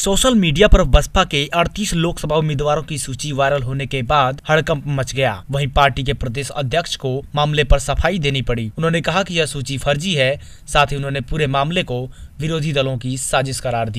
social media पर बसपा के 38 लोकसभा उम्मीदवारों की सूची वायरल होने के बाद हड़कंप मच गया वहीं पार्टी के प्रदेश अध्यक्ष को मामले पर सफाई देनी पड़ी उन्होंने कहा कि यह सूची फर्जी है साथ ही उन्होंने पूरे मामले को विरोधी दलों की साजिश करार दिया